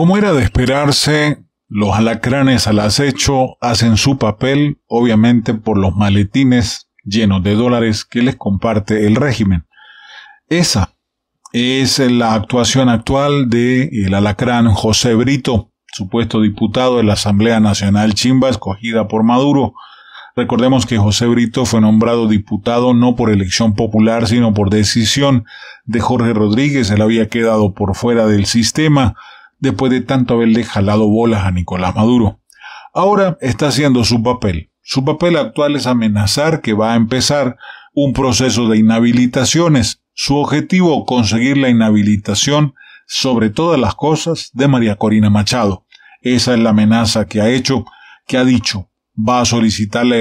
Como era de esperarse, los alacranes al acecho hacen su papel, obviamente por los maletines llenos de dólares que les comparte el régimen. Esa es la actuación actual de el alacrán José Brito, supuesto diputado de la Asamblea Nacional Chimba escogida por Maduro. Recordemos que José Brito fue nombrado diputado no por elección popular, sino por decisión de Jorge Rodríguez. Él había quedado por fuera del sistema después de tanto haberle jalado bolas a Nicolás Maduro. Ahora está haciendo su papel. Su papel actual es amenazar que va a empezar un proceso de inhabilitaciones. Su objetivo, conseguir la inhabilitación sobre todas las cosas de María Corina Machado. Esa es la amenaza que ha hecho, que ha dicho va a solicitar la,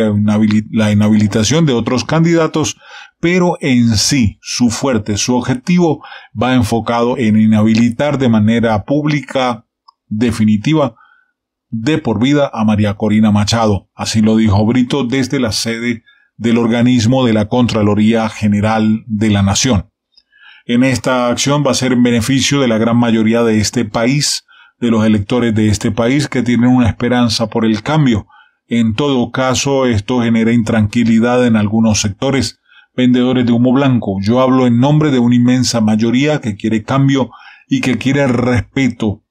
inhabilitación de otros candidatos, pero en sí su fuerte, su objetivo va enfocado en inhabilitar de manera pública, definitiva, de por vida a María Corina Machado. Así lo dijo Brito desde la sede del organismo de la Contraloría General de la Nación. En esta acción va a ser en beneficio de la gran mayoría de este país, de los electores de este país que tienen una esperanza por el cambio, en todo caso, esto genera intranquilidad en algunos sectores, vendedores de humo blanco. Yo hablo en nombre de una inmensa mayoría que quiere cambio y que quiere respeto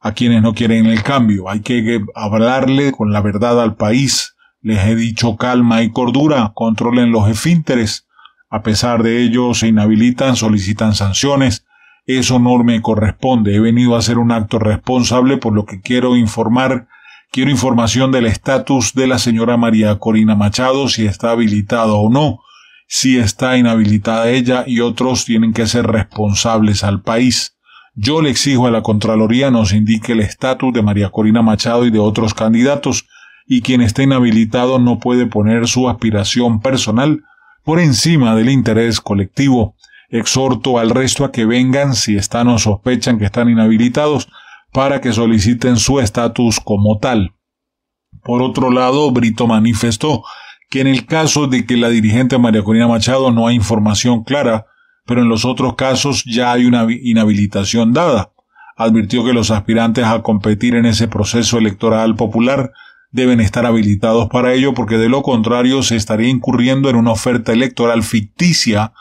a quienes no quieren el cambio. Hay que hablarle con la verdad al país. Les he dicho calma y cordura, controlen los esfínteres. A pesar de ello, se inhabilitan, solicitan sanciones. Eso no me corresponde. He venido a hacer un acto responsable por lo que quiero informar Quiero información del estatus de la señora María Corina Machado, si está habilitada o no, si está inhabilitada ella y otros tienen que ser responsables al país. Yo le exijo a la Contraloría nos indique el estatus de María Corina Machado y de otros candidatos, y quien esté inhabilitado no puede poner su aspiración personal por encima del interés colectivo. Exhorto al resto a que vengan si están o sospechan que están inhabilitados para que soliciten su estatus como tal. Por otro lado, Brito manifestó que en el caso de que la dirigente María Corina Machado no hay información clara, pero en los otros casos ya hay una inhabilitación dada. Advirtió que los aspirantes a competir en ese proceso electoral popular deben estar habilitados para ello porque de lo contrario se estaría incurriendo en una oferta electoral ficticia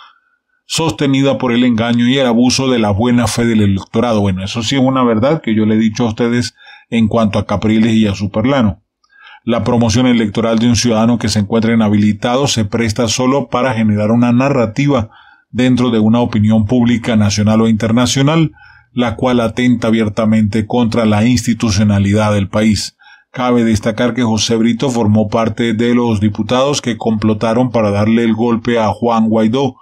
sostenida por el engaño y el abuso de la buena fe del electorado. Bueno, eso sí es una verdad que yo le he dicho a ustedes en cuanto a Capriles y a Superlano. La promoción electoral de un ciudadano que se encuentra inhabilitado se presta solo para generar una narrativa dentro de una opinión pública nacional o internacional, la cual atenta abiertamente contra la institucionalidad del país. Cabe destacar que José Brito formó parte de los diputados que complotaron para darle el golpe a Juan Guaidó,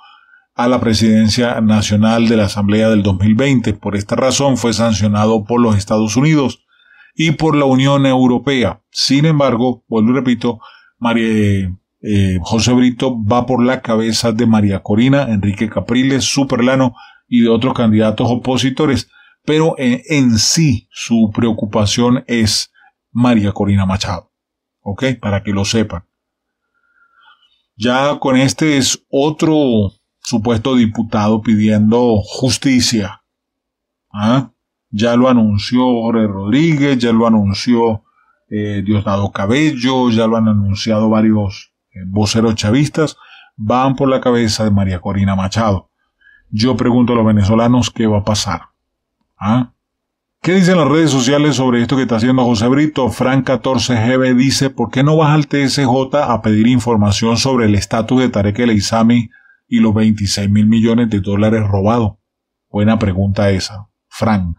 a la presidencia nacional de la Asamblea del 2020. Por esta razón fue sancionado por los Estados Unidos y por la Unión Europea. Sin embargo, vuelvo y repito, María, eh, José Brito va por la cabeza de María Corina, Enrique Capriles, Superlano y de otros candidatos opositores, pero en, eh, en sí su preocupación es María Corina Machado. ¿Ok? Para que lo sepan. Ya con este es otro supuesto diputado pidiendo justicia. ¿Ah? Ya lo anunció Jorge Rodríguez, ya lo anunció eh, Diosdado Cabello, ya lo han anunciado varios eh, voceros chavistas, van por la cabeza de María Corina Machado. Yo pregunto a los venezolanos qué va a pasar. ¿Ah? ¿Qué dicen las redes sociales sobre esto que está haciendo José Brito? Fran 14GB dice, ¿por qué no vas al TSJ a pedir información sobre el estatus de Tarek El Isami y los 26 mil millones de dólares robados? Buena pregunta esa, Frank.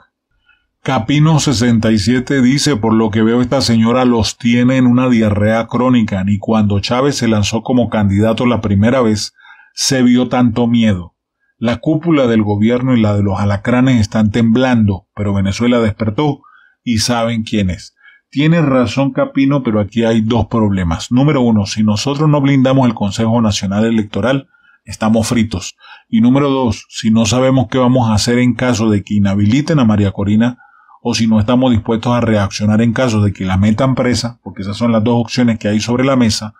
Capino 67 dice, por lo que veo esta señora los tiene en una diarrea crónica, ni cuando Chávez se lanzó como candidato la primera vez se vio tanto miedo. La cúpula del gobierno y la de los alacranes están temblando, pero Venezuela despertó y saben quién es. Tiene razón Capino, pero aquí hay dos problemas. Número uno, si nosotros no blindamos el Consejo Nacional Electoral, estamos fritos. Y número dos, si no sabemos qué vamos a hacer en caso de que inhabiliten a María Corina o si no estamos dispuestos a reaccionar en caso de que la metan presa, porque esas son las dos opciones que hay sobre la mesa,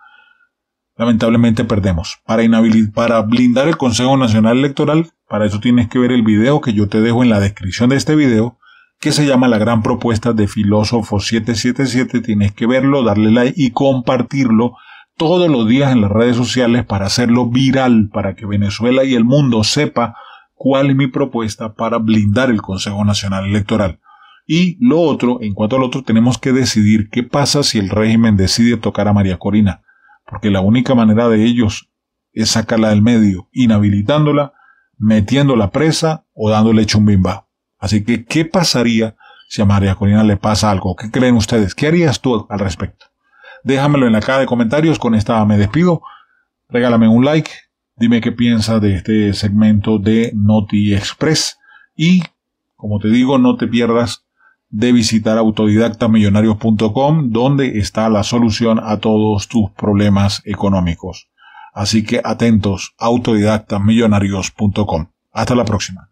lamentablemente perdemos. Para, para blindar el Consejo Nacional Electoral, para eso tienes que ver el video que yo te dejo en la descripción de este video, que se llama La Gran Propuesta de Filósofo 777. Tienes que verlo, darle like y compartirlo todos los días en las redes sociales para hacerlo viral, para que Venezuela y el mundo sepa cuál es mi propuesta para blindar el Consejo Nacional Electoral. Y lo otro, en cuanto al otro, tenemos que decidir qué pasa si el régimen decide tocar a María Corina, porque la única manera de ellos es sacarla del medio, inhabilitándola, metiéndola presa o dándole chumbimba. Así que, ¿qué pasaría si a María Corina le pasa algo? ¿Qué creen ustedes? ¿Qué harías tú al respecto? Déjamelo en la caja de comentarios. Con esta me despido. Regálame un like. Dime qué piensas de este segmento de Noti Express. Y, como te digo, no te pierdas de visitar autodidactamillonarios.com, donde está la solución a todos tus problemas económicos. Así que atentos, autodidactamillonarios.com. Hasta la próxima.